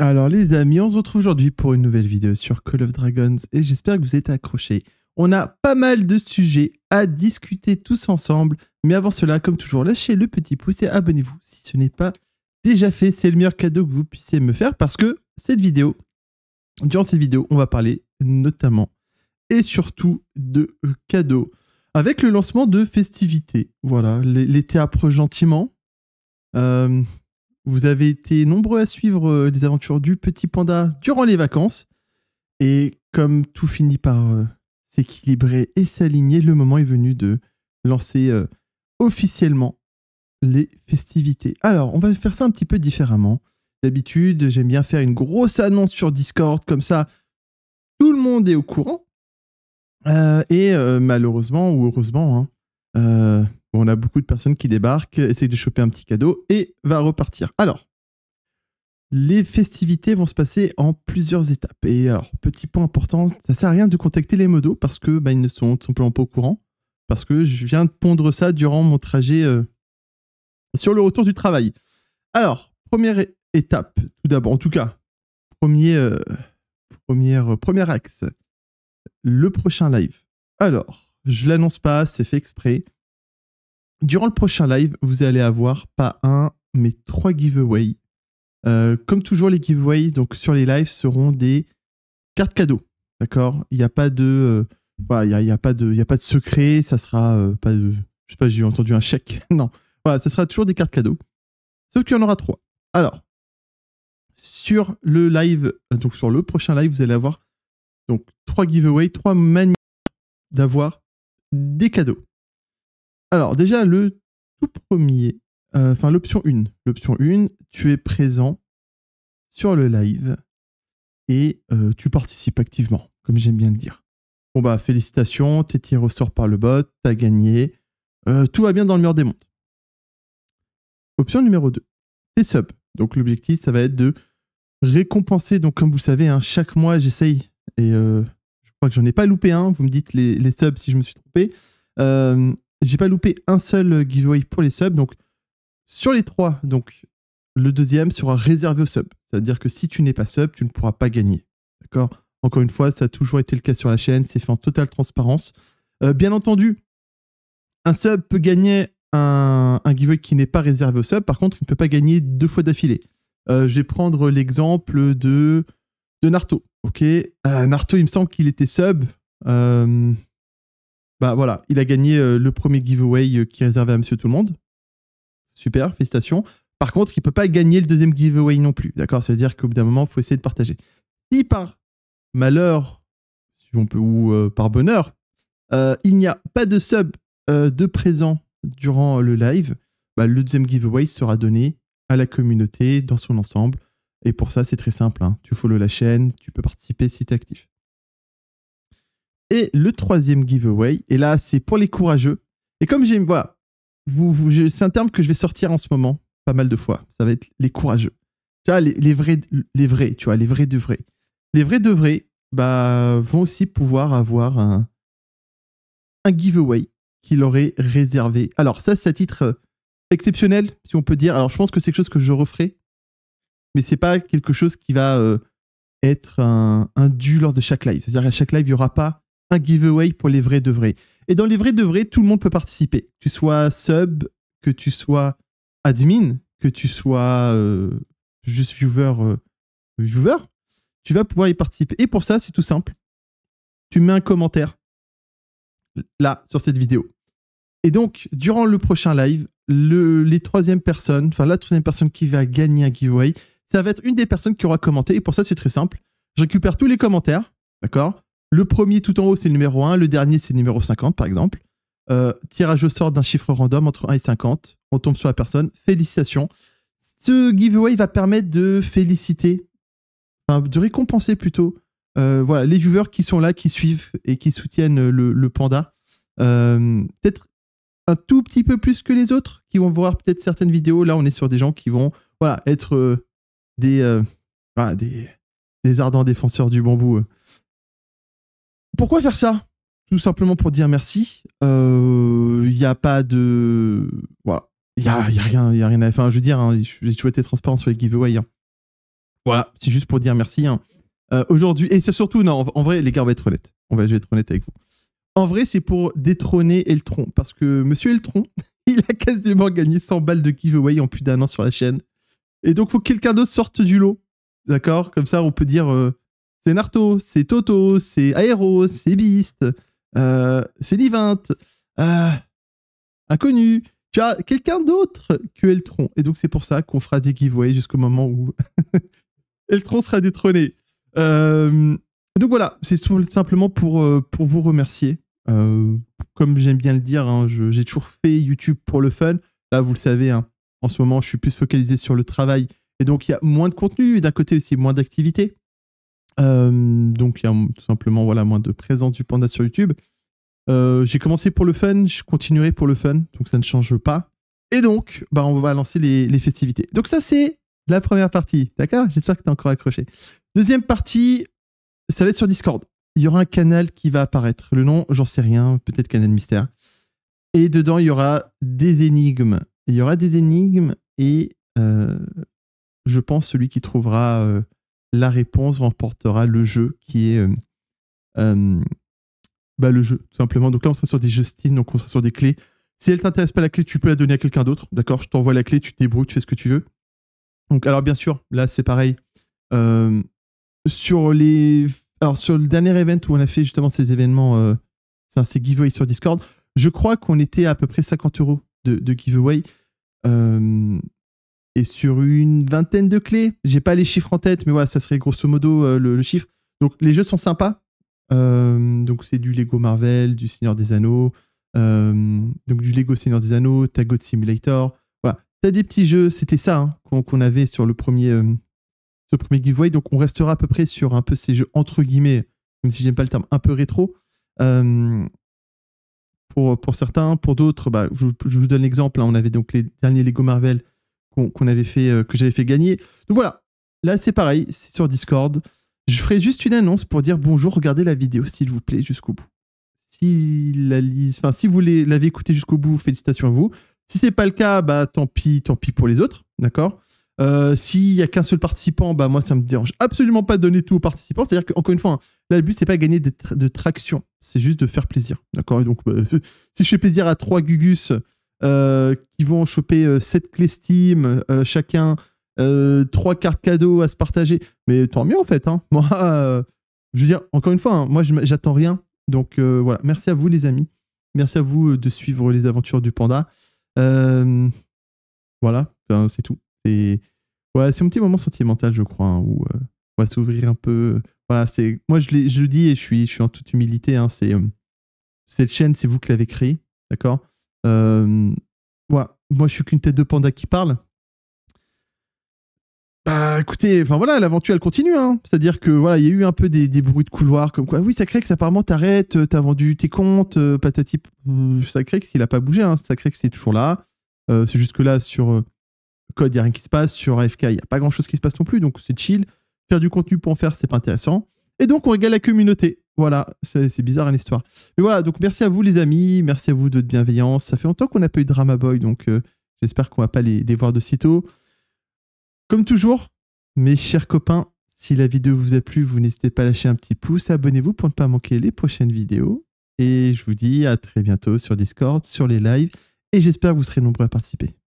Alors les amis, on se retrouve aujourd'hui pour une nouvelle vidéo sur Call of Dragons et j'espère que vous êtes accrochés. On a pas mal de sujets à discuter tous ensemble, mais avant cela, comme toujours, lâchez le petit pouce et abonnez-vous si ce n'est pas déjà fait. C'est le meilleur cadeau que vous puissiez me faire parce que cette vidéo, durant cette vidéo, on va parler notamment et surtout de cadeaux. Avec le lancement de festivités, voilà, l'été approche gentiment. Euh, vous avez été nombreux à suivre euh, les aventures du petit panda durant les vacances. Et comme tout finit par euh, s'équilibrer et s'aligner, le moment est venu de lancer euh, officiellement les festivités. Alors, on va faire ça un petit peu différemment. D'habitude, j'aime bien faire une grosse annonce sur Discord, comme ça, tout le monde est au courant. et malheureusement, ou heureusement, hein, on a beaucoup de personnes qui débarquent, essayent de choper un petit cadeau et va repartir. Alors, les festivités vont se passer en plusieurs étapes. Et alors, petit point important, ça sert à rien de contacter les modos parce que bah, ils ne sont tout simplement pas au courant. Parce que je viens de pondre ça durant mon trajet euh, sur le retour du travail. Alors, première étape, tout d'abord, en tout cas, premier, euh, première, euh, axe, le prochain live. Alors, je l'annonce pas, c'est fait exprès. Durant le prochain live, vous allez avoir pas un, mais trois giveaways. Euh, comme toujours, les giveaways donc, sur les lives seront des cartes cadeaux. D'accord Il n'y a pas de. Euh, voilà, il y a, pas a pas de secret, ça sera euh, pas Je sais pas, j'ai entendu un chèque. non. Voilà, ça sera toujours des cartes cadeaux. Sauf qu'il y en aura trois. Alors, sur le live, donc sur le prochain live, vous allez avoir donc trois giveaways, trois manières d'avoir des cadeaux. Alors, déjà, le tout premier, euh, enfin, l'option 1. L'option 1, tu es présent sur le live et euh, tu participes activement, comme j'aime bien le dire. Bon, bah, félicitations, t'es tiré au sort par le bot, t'as gagné. Euh, tout va bien dans le mur des mondes. Option numéro 2, tes subs. Donc, l'objectif, ça va être de récompenser. Donc, comme vous savez, hein, chaque mois, j'essaye et je crois que j'en ai pas loupé un. Vous me dites les, subs si je me suis trompé. J'ai pas loupé un seul euh, giveaway pour les subs. Donc, sur les trois, donc, le deuxième sera réservé aux subs. C'est-à-dire que si tu n'es pas sub, tu ne pourras pas gagner. D'accord Encore une fois, ça a toujours été le cas sur la chaîne. C'est fait en totale transparence. Euh, bien entendu, un sub peut gagner un, giveaway qui n'est pas réservé aux subs. Par contre, il ne peut pas gagner deux fois d'affilée. Euh, je vais prendre l'exemple de, de Naruto. Ok, Naruto, il me semble qu'il était sub. Euh, bah, voilà, il a gagné euh, le premier giveaway euh, qui est réservé à Monsieur Tout le Monde. Super, félicitations. Par contre, il ne peut pas gagner le deuxième giveaway non plus. D'accord Ça veut dire qu'au bout d'un moment, il faut essayer de partager. Si par malheur, si on peut, ou euh, par bonheur, il n'y a pas de sub de présent durant le live, bah, le deuxième giveaway sera donné à la communauté dans son ensemble. Et pour ça, c'est très simple. Hein. Tu follow la chaîne, tu peux participer si tu es actif. Et le troisième giveaway, et là, c'est pour les courageux. Et comme j'ai... voilà, vous c'est un terme que je vais sortir en ce moment, pas mal de fois. Ça va être les courageux. Tu vois, les, vrais, les vrais, tu vois, les vrais de vrais. Les vrais de vrais bah, vont aussi pouvoir avoir un, un giveaway qu'il aurait réservé. Alors ça, c'est à titre euh, exceptionnel, si on peut dire. Alors je pense que c'est quelque chose que je referai, mais c'est pas quelque chose qui va euh, être un, dû lors de chaque live. C'est-à-dire à chaque live, il n'y aura pas un giveaway pour les vrais de vrais. Et dans les vrais de vrais, tout le monde peut participer. Que tu sois sub, que tu sois admin, que tu sois euh, juste viewer, euh, viewer, tu vas pouvoir y participer. Et pour ça, c'est tout simple. Tu mets un commentaire là sur cette vidéo. Et donc, durant le prochain live, le, les troisième personnes, enfin la troisième personne qui va gagner un giveaway, ça va être une des personnes qui aura commenté. Et pour ça, c'est très simple. Je récupère tous les commentaires, d'accord le premier tout en haut, c'est le numéro 1. Le dernier, c'est le numéro 50, par exemple. Euh, tirage au sort d'un chiffre random entre 1 et 50. On tombe sur la personne. Félicitations. Ce giveaway va permettre de féliciter, de récompenser plutôt, euh, voilà, les viewers qui sont là, qui suivent et qui soutiennent le, panda. Euh, peut-être un tout petit peu plus que les autres qui vont voir peut-être certaines vidéos. Là, on est sur des gens qui vont voilà, être des, des, ardents défenseurs du bambou. Pourquoi faire ça Tout simplement pour dire merci. Il euh, y n'y a pas de. Voilà. Il n'y a, y a, rien, y a rien à faire. je veux dire, hein, j'ai toujours été transparent sur les giveaways. Hein. Voilà, c'est juste pour dire merci. Hein. Euh, aujourd'hui, et c'est surtout, non, en, vrai, les gars, on va être honnête. On va, je vais être honnête avec vous. En vrai, c'est pour détrôner Eltron. Parce que monsieur Eltron, il a quasiment gagné 100 balles de giveaway en plus d'un an sur la chaîne. Et donc, faut que quelqu'un d'autre sorte du lot. D'accord Comme ça, on peut dire. Euh, c'est Narto, c'est Toto, c'est Aero, c'est Beast, euh, c'est Livinte, euh, Inconnu. Tu as quelqu'un d'autre que Eltron. Et donc, c'est pour ça qu'on fera des giveaways jusqu'au moment où Eltron sera détrôné. Euh, donc voilà, c'est simplement pour, pour vous remercier. comme j'aime bien le dire, hein, j'ai toujours fait YouTube pour le fun. Là, vous le savez, hein, en ce moment, je suis plus focalisé sur le travail. Et donc, il y a moins de contenu et d'un côté aussi moins d'activité. Euh, donc il y a tout simplement voilà, moins de présence du panda sur YouTube. Euh, j'ai commencé pour le fun, je continuerai pour le fun, donc ça ne change pas. Et donc, bah, on va lancer les, festivités. Donc ça, c'est la première partie, d'accord J'espère que tu es encore accroché. Deuxième partie, ça va être sur Discord. Il y aura un canal qui va apparaître. Le nom, j'en sais rien, peut-être canal mystère. Et dedans, il y aura des énigmes. Il y aura des énigmes et euh, je pense celui qui trouvera la réponse remportera le jeu qui est euh, euh, bah, le jeu, tout simplement. Donc là, on sera sur des jeux donc on sera sur des clés. Si elle t'intéresse pas la clé, tu peux la donner à quelqu'un d'autre. D'accord Je t'envoie la clé, tu te débrouilles, tu fais ce que tu veux. Donc, alors bien sûr, là, c'est pareil. Euh, sur les. Alors, sur le dernier event où on a fait justement ces événements, c'est ces giveaway sur Discord, je crois qu'on était à, peu près 50 euros de, giveaway. Euh, et sur une vingtaine de clés. J'ai pas les chiffres en tête, mais voilà, ça serait grosso modo euh, le, chiffre. Donc les jeux sont sympas. Euh, donc c'est du Lego Marvel, du Seigneur des Anneaux, euh, donc du Lego Seigneur des Anneaux, Tagot Simulator. Voilà, t'as des petits jeux. C'était ça hein, qu'on avait sur le premier, ce premier giveaway. Donc on restera à peu près sur un peu ces jeux entre guillemets, même si j'aime pas le terme, un peu rétro. Pour, pour, certains, pour d'autres, bah, je, vous donne l'exemple. Hein. on avait donc les derniers Lego Marvel qu'on avait fait, euh, que j'avais fait gagner. Donc voilà, là c'est pareil, c'est sur Discord. Je ferai juste une annonce pour dire bonjour, regardez la vidéo s'il vous plaît jusqu'au bout. Si, la, enfin, si vous l'avez écoutée jusqu'au bout, félicitations à vous. Si c'est pas le cas, bah tant pis, tant pis pour les autres, d'accord euh, S'il y a qu'un seul participant, bah moi ça me dérange absolument pas de donner tout aux participants. C'est-à-dire qu'encore une fois, hein, le but c'est pas de, gagner de traction, c'est juste de faire plaisir, d'accord donc bah, si je fais plaisir à trois Gugus, euh, qui vont choper 7 euh, clés Steam euh, chacun, 3 cartes cadeaux à se partager. Mais tant mieux en fait. Hein. Moi, je veux dire, encore une fois, hein, moi, j'attends rien. Donc voilà, merci à vous les amis. Merci à vous de suivre les aventures du panda. voilà, c'est tout. C'est ouais, c'est mon petit moment sentimental, je crois, hein, où on va s'ouvrir un peu. Voilà, c'est moi je, je le dis et je suis, je suis en toute humilité. c'est cette chaîne, c'est vous qui l'avez créée, d'accord voilà. Euh, moi, je suis qu'une tête de panda qui parle. Bah écoutez, enfin voilà, l'aventure elle continue, hein. C'est-à-dire que voilà, il y a eu un peu des, bruits de couloir comme quoi. Oui, que, apparemment t'arrêtes, euh, t'as vendu tes comptes, euh, patati. que il a pas bougé, sacré hein, que c'est toujours là. Euh, c'est jusque là sur Code, il y a rien qui se passe. Sur AFK, il y a pas grand chose qui se passe non plus, donc c'est chill. Faire du contenu pour en faire, c'est pas intéressant. Et donc, on régale la communauté. Voilà, c'est bizarre hein, l'histoire. Mais voilà, donc merci à vous les amis, merci à vous de votre bienveillance. Ça fait longtemps qu'on n'a pas eu Drama Boy, donc euh, j'espère qu'on va pas les, les voir de sitôt. Comme toujours, mes chers copains, si la vidéo vous a plu, vous n'hésitez pas à lâcher un petit pouce, abonnez-vous pour ne pas manquer les prochaines vidéos. Et je vous dis à très bientôt sur Discord, sur les lives, et j'espère que vous serez nombreux à participer.